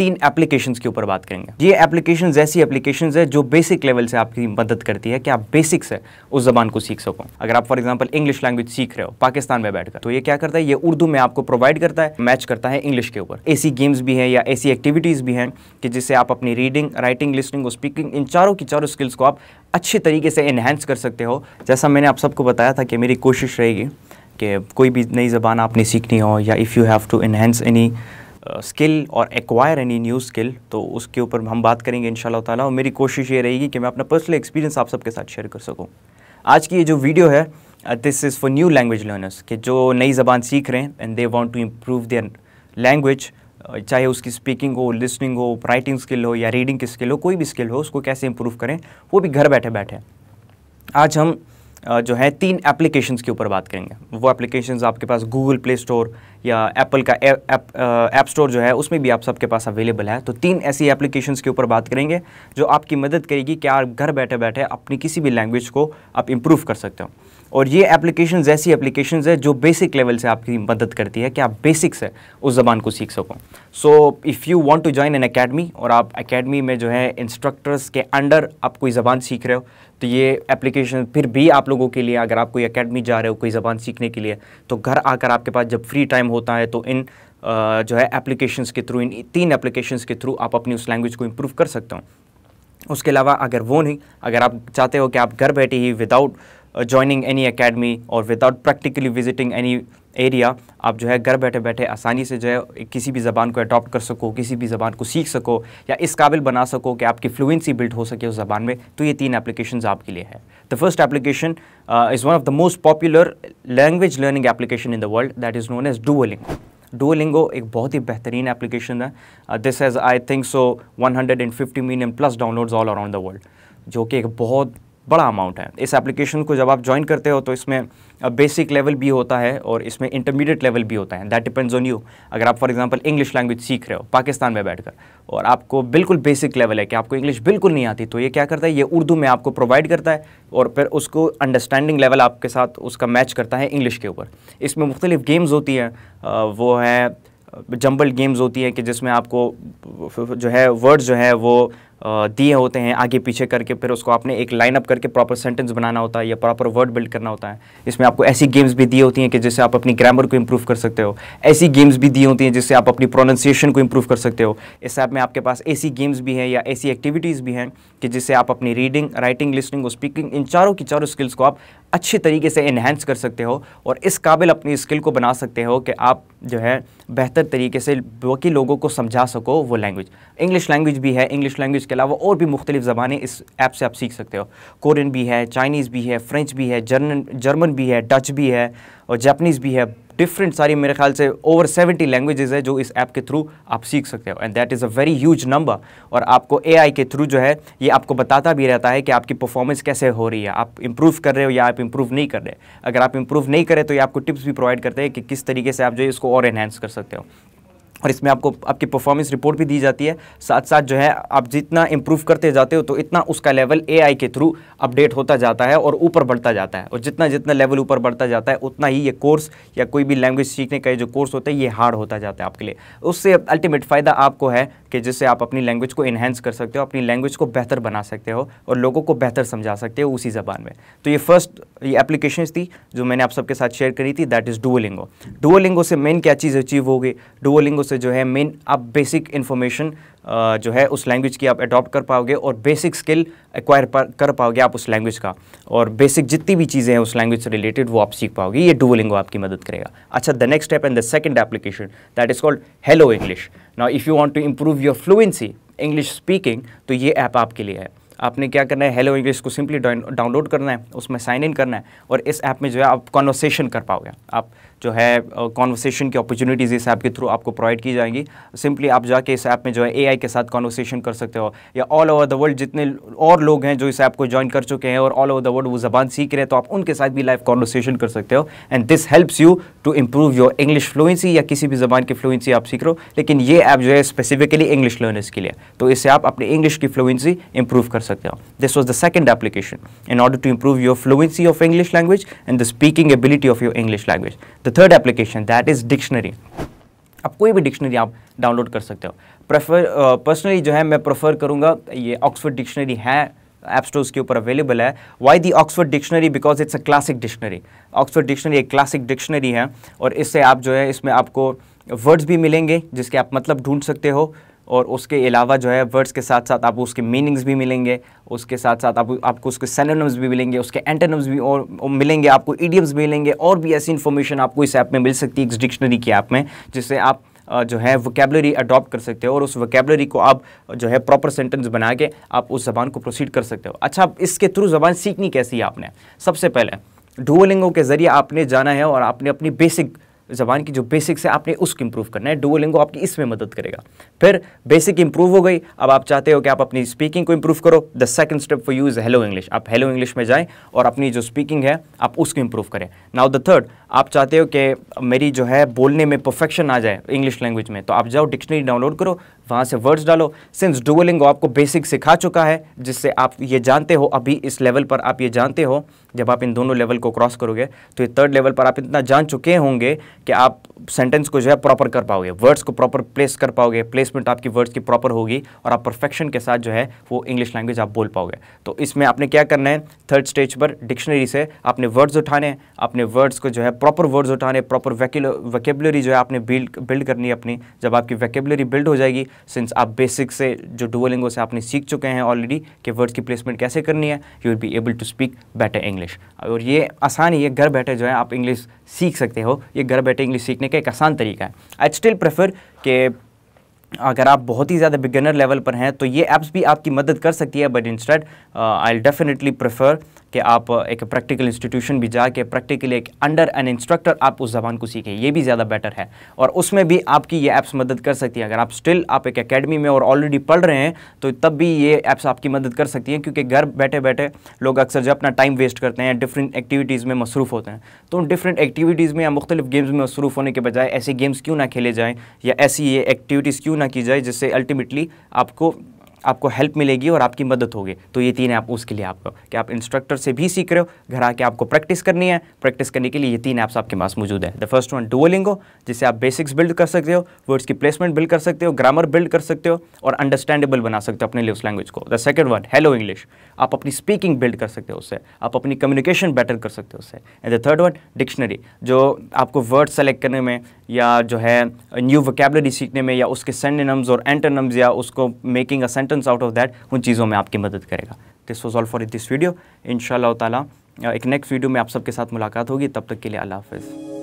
तीन एप्लीकेशंस के ऊपर बात करेंगे ये एप्लीकेशंस ऐसी एप्लीकेशंस है जो बेसिक लेवल से आपकी मदद करती है कि आप बेसिक से उस जबान को सीख सको अगर आप फॉर एग्जांपल इंग्लिश लैंग्वेज सीख रहे हो पाकिस्तान में बैठकर तो ये क्या करता है ये उर्दू में आपको प्रोवाइड करता है मैच करता है इंग्लिश के ऊपर ऐसी गेम्स भी हैं या ऐसी एक्टिविटीज़ भी हैं कि जिससे आप अपनी रीडिंग राइटिंग लिस्निंग और स्पीकिंग इन चारों की चारों स्किल्स को आप अच्छे तरीके से इन्हेंस कर सकते हो जैसा मैंने आप सबको बताया था कि मेरी कोशिश रहेगी कि कोई भी नई ज़बान आपने सीखनी हो या if you have to enhance any skill और एक्वायर एनी न्यू स्किल तो उसके ऊपर हम बात करेंगे इन ताला और मेरी कोशिश ये रहेगी कि मैं अपना पर्सनल एक्सपीरियंस आप सबके साथ शेयर कर सकूँ आज की ये जो वीडियो है this is for new language learners कि जो नई ज़बान सीख रहे हैं and they want to improve their language चाहे उसकी स्पीकिंग हो लिसनिंग हो राइटिंग स्किल हो या रीडिंग की स्किल हो कोई भी स्किल हो उसको कैसे इम्प्रूव करें वो भी घर बैठे बैठे आज हम जो है तीन एप्लीकेशंस के ऊपर बात करेंगे वो एप्लीकेशंस आपके पास गूगल प्ले स्टोर या एप्पल का ऐप स्टोर जो है उसमें भी आप सबके पास अवेलेबल है तो तीन ऐसी एप्लीकेशंस के ऊपर बात करेंगे जो आपकी मदद करेगी कि आप घर बैठे बैठे अपनी किसी भी लैंग्वेज को आप इम्प्रूव कर सकते हो और ये एप्लीकेशन ऐसी एप्लीकेशन है जो बेसिक लेवल से आपकी मदद करती है कि आप बेसिक से उस ज़बान को सीख सको so if you want to join an academy और आप अकेडमी में जो है इंस्ट्रक्टर्स के अंडर आप कोई ज़बान सीख रहे हो तो ये एप्लीकेशन फिर भी आप लोगों के लिए अगर आप कोई अकेडमी जा रहे हो कोई ज़बान सीखने के लिए तो घर आकर आपके पास जब फ्री टाइम होता है तो इन जो है एप्लीकेशंस के थ्रू इन तीन एप्लीकेशंस के थ्रू आप अपनी उस लैंग्वेज को इम्प्रूव कर सकते हो उसके अलावा अगर वो नहीं अगर आप चाहते हो कि आप घर बैठे ही without uh, joining any academy और without practically visiting any area आप जो है घर बैठे बैठे आसानी से जो है किसी भी ज़बान को अडॉप्ट कर सको किसी भी ज़बान को सीख सको या इस काबिल बना सको कि आपकी फ्लुएंसी बिल्ड हो सके उस ज़बान में तो ये तीन एप्लीकेशन आपके लिए है the first application is one of the most popular language learning application in the world that is known as dueling Duolingo एक बहुत ही बेहतरीन एप्लीकेशन है this has I think so 150 million plus downloads all around the world जो कि एक बहुत बड़ा अमाउंट है इस एप्लीकेशन को जब आप ज्वाइन करते हो तो इसमें बेसिक लेवल भी होता है और इसमें इंटरमीडिएट लेवल भी होता है दैट डिपेंड्स ऑन यू अगर आप फॉर एग्जांपल इंग्लिश लैंग्वेज सीख रहे हो पाकिस्तान में बैठकर और आपको बिल्कुल बेसिक लेवल है कि आपको इंग्लिश बिल्कुल नहीं आती तो ये क्या करता है ये उर्दू में आपको प्रोवाइड करता है और फिर उसको अंडरस्टैंडिंग लेवल आपके साथ उसका मैच करता है इंग्लिश के ऊपर इसमें मुख्तलिफ गेम्स होती हैं वो हैं जम्बल गेम्स होती हैं कि जिसमें आपको जो है वर्ड्स जो हैं वो दिए होते हैं आगे पीछे करके फिर उसको आपने एक लाइनअप करके प्रॉपर सेंटेंस बनाना होता है या प्रॉपर वर्ड बिल्ड करना होता है इसमें आपको ऐसी गेम्स भी दी होती हैं कि जिससे आप अपनी ग्रामर को इम्प्रूव कर सकते हो ऐसी गेम्स भी दी होती हैं जिससे आप अपनी प्रोनाउंसिएशन को इम्प्रूव कर सकते हो इस ऐप में आपके पास ऐसी गेम्स भी हैं या ऐसी एक्टिविटीज़ भी हैं कि जिससे आप अपनी रीडिंग राइटिंग लिसनिंग और स्पीकिंग इन चारों की चारों स्किल्स को आप अच्छे तरीके से इन्हेंस कर सकते हो और इस काबिल अपनी स्किल को बना सकते हो कि आप जो है बेहतर तरीके से बाकी लोगों को समझा सको वो लैंग्वेज इंग्लिश लैंग्वेज भी है इंग्लिश लैंग्वेज इसके अलावा और भी मुख्तलिफ ज़बानें इस ऐप से आप सीख सकते हो कोरियन भी है चाइनीज़ भी है फ्रेंच भी है जर्मन जर्मन भी है डच भी है और जापनीज़ भी है डिफरेंट सारी मेरे ख्याल से ओवर सेवेंटी लैंग्वेजेस है जो इस ऐप के थ्रू आप सीख सकते हो and that is a very huge number और आपको एआई के थ्रू जो है ये आपको बताता भी रहता है कि आपकी परफॉर्मेंस कैसे हो रही है आप इंप्रूव कर रहे हो या आप इंप्रूव नहीं कर रहे अगर आप इंप्रूव नहीं करें तो ये आपको टिप्स भी प्रोवाइड करते हैं कि किस तरीके से आप जो है इसको और इन्हेंस कर सकते हो और इसमें आपको आपकी परफॉर्मेंस रिपोर्ट भी दी जाती है साथ साथ जो है आप जितना इम्प्रूव करते जाते हो तो इतना उसका लेवल एआई के थ्रू अपडेट होता जाता है और ऊपर बढ़ता जाता है और जितना जितना लेवल ऊपर बढ़ता जाता है उतना ही ये कोर्स या कोई भी लैंग्वेज सीखने का जो कोर्स होता है ये हार्ड होता जाता है आपके लिए उससे अल्टीमेट फ़ायदा आपको है कि जिससे आप अपनी लैंग्वेज को इन्हेंस कर सकते हो अपनी लैंग्वेज को बेहतर बना सकते हो और लोगों को बेहतर समझा सकते हो उसी ज़बान में तो ये फर्स्ट ये एप्लीकेशन थी जो मैंने आप सबके साथ शेयर करी थी दैट इज़ डुओलिंगो डुओलिंगो से मेन क्या चीज़ अचीव होगी डुओलिंगो से जो है मेन आप बेसिक इन्फॉर्मेशन जो है उस लैंग्वेज की आप अडॉप्ट कर पाओगे और बेसिक स्किल एक्वायर कर पाओगे आप उस लैंग्वेज का और बेसिक जितनी भी चीज़ें हैं उस लैंग्वेज से रिलेटेड वो आप सीख पाओगे ये डुओलिंगो आपकी मदद करेगा अच्छा the next step and the second application that is called hello English now if you want to improve your fluency English speaking तो ये ऐप आपके लिए है आपने क्या करना है हेलो इंग्लिश को सिंपली डाउनलोड करना है उसमें साइन इन करना है और इस ऐप में जो है आप कॉन्वर्सेशन कर पाओगे आप जो है कॉन्वर्सेशन की अपॉर्चुनिटीज़ इस ऐप के थ्रू आपको प्रोवाइड की जाएंगी सिंपली आप जाके इस ऐप में जो है एआई के साथ कॉन्वर्सेशन कर सकते हो या ऑल ओवर द वर्ल्ड जितने और लोग हैं जो इस ऐप को ज्वाइन कर चुके हैं और ऑल ओवर द वर्ल्ड वो जबान सीख रहे हैं तो आप उनके साथ भी लाइव कॉन्वर्सेशन कर सकते हो and this helps you to improve your English fluency या किसी भी जबान की फ्लुएंसी आप सीख रहे हो लेकिन ये ऐप जो है स्पेसिफिकली इंग्लिश लर्नर्स के लिए तो इससे आप अपने इंग्लिश की फ्लुएंसी इंप्रूव कर सकते हो this was the second application in order to improve your fluency of English language and the speaking ability of your English language the third application that is dictionary आप कोई भी dictionary आप download कर सकते हो प्रेफर पर्सनली जो है मैं प्रेफर करूंगा ये ऑक्सफर्ड डिक्शनरी है ऐप स्टोर्स के ऊपर अवेलेबल है why the Oxford dictionary because it's a classic dictionary Oxford dictionary एक क्लासिक डिक्शनरी है और इससे आप जो है इसमें आपको वर्ड्स भी मिलेंगे जिसके आप मतलब ढूंढ सकते हो और उसके अलावा जो है वर्ड्स के साथ साथ आपको उसके मीनिंग्स भी मिलेंगे उसके साथ साथ आपको आपको उसके सेनोनम्स भी मिलेंगे उसके एंटेनिम्स भी और, मिलेंगे आपको ईडियम्स मिलेंगे और भी ऐसी इन्फॉर्मेशन आपको इस ऐप में मिल सकती है इस डिक्शनरी की ऐप में जिससे आप जो है वोकेबलरी अडॉप्ट कर सकते हो और उस वोकेबलरी को आप जो है प्रॉपर सेंटेंस बना के आप उस ज़बान को प्रोसीड कर सकते हो अच्छा इसके थ्रू ज़बान सीखनी कैसी है आपने सबसे पहले डुओलिंगो के ज़रिए आपने जाना है और आपने अपनी बेसिक ज़बान की जो बेसिक्स है आपने उसको इम्प्रूव करना है डुओलिंगो आपकी इसमें मदद करेगा फिर बेसिक इंप्रूव हो गई अब आप चाहते हो कि आप अपनी स्पीकिंग को इम्प्रूव करो the second step for you is hello English आप हेलो इंग्लिश में जाएं और अपनी जो स्पीकिंग है आप उसको इम्प्रूव करें नाउ द थर्ड आप चाहते हो कि मेरी जो है बोलने में परफेक्शन आ जाए इंग्लिश लैंग्वेज में तो आप जाओ डिक्शनरी डाउनलोड करो वहाँ से वर्ड्स डालो सिंस डुओलिंगो आपको बेसिक सिखा चुका है जिससे आप ये जानते हो अभी इस लेवल पर आप ये जानते हो जब आप इन दोनों लेवल को क्रॉस करोगे तो ये थर्ड लेवल पर आप इतना जान चुके होंगे कि आप सेंटेंस को जो है प्रॉपर कर पाओगे वर्ड्स को प्रॉपर प्लेस कर पाओगे प्लेसमेंट आपकी वर्ड्स की प्रॉपर होगी और आप परफेक्शन के साथ जो है वो इंग्लिश लैंग्वेज आप बोल पाओगे तो इसमें आपने क्या करना है थर्ड स्टेज पर डिक्शनरी से आपने वर्ड्स उठाने अपने वर्ड्स को जो है प्रॉपर वर्ड्स उठाने प्रॉपर वैकेबलरी जो है आपने बिल्ड बिल्ड करनी है अपनी जब आपकी वैकेबलरी बिल्ड हो जाएगी सिंस आप बेसिक से जो डुअलिंगो से आपने सीख चुके हैं ऑलरेडी कि वर्ड्स की प्लेसमेंट कैसे करनी है you will be able to speak better English और ये आसान ही है घर बैठे जो है आप इंग्लिश सीख सकते हो ये घर बैठे इंग्लिश सीखने का एक आसान तरीका है आई स्टिल प्रेफर के अगर आप बहुत ही ज़्यादा बिगिनर लेवल पर हैं तो ये ऐप्स भी आपकी मदद कर सकती है but instead I definitely prefer कि आप एक प्रैक्टिकल इंस्टीट्यूशन भी जाके प्रैक्टिकली एक अंडर एन इंस्ट्रक्टर आप उस जबान को सीखें ये भी ज़्यादा बेटर है और उसमें भी आपकी ये ऐप्स मदद कर सकती हैं अगर आप स्टिल आप एक अकेडमी में और ऑलरेडी पढ़ रहे हैं तो तब भी ये ऐप्स आपकी मदद कर सकती हैं क्योंकि घर बैठे बैठे लोग अक्सर जो अपना टाइम वेस्ट करते हैं डिफरेंट एक्टिविटीज़ में मसरूफ़ होते हैं तो उन डिफरेंट एक्टिविटीज़ में या मुख्तलिफ गेम्स में मसरूफ़ होने के बजाय ऐसे गेम्स क्यों ना खेले जाएँ या ऐसी ये एक्टिविटीज़ क्यों ना की जाए जिससे अल्टीमेटली आपको आपको हेल्प मिलेगी और आपकी मदद होगी तो ये तीन ऐप उसके लिए आपको कि आप इंस्ट्रक्टर से भी सीख रहे हो घर आके आपको प्रैक्टिस करनी है प्रैक्टिस करने के लिए ये तीन ऐप्स आपके पास मौजूद है द फर्स्ट वन हो जिससे आप बेसिक्स बिल्ड कर सकते हो वर्ड्स की प्लेसमेंट बिल्ड कर सकते हो ग्रामर बिल्ड कर सकते हो और अंडरस्टैंडेबल बना सकते हो अपने लिए उस लैंग्वेज को the second one hello English आप अपनी स्पीकिंग बिल्ड कर सकते हो उससे आप अपनी कम्युनिकेशन बेटर कर सकते हो उससे and the third one dictionary जो आपको वर्ड सेलेक्ट करने में या जो है न्यू वोकेबलरी सीखने में या उसके सेंडनम्स और एंटनम्स या उसको making a sentence sentence out of that उन चीज़ों में आपकी मदद करेगा this was all for this video इन ताला एक नेक्स्ट वीडियो में आप सबके साथ मुलाकात होगी तब तक के लिए अल्लाह हाफिज़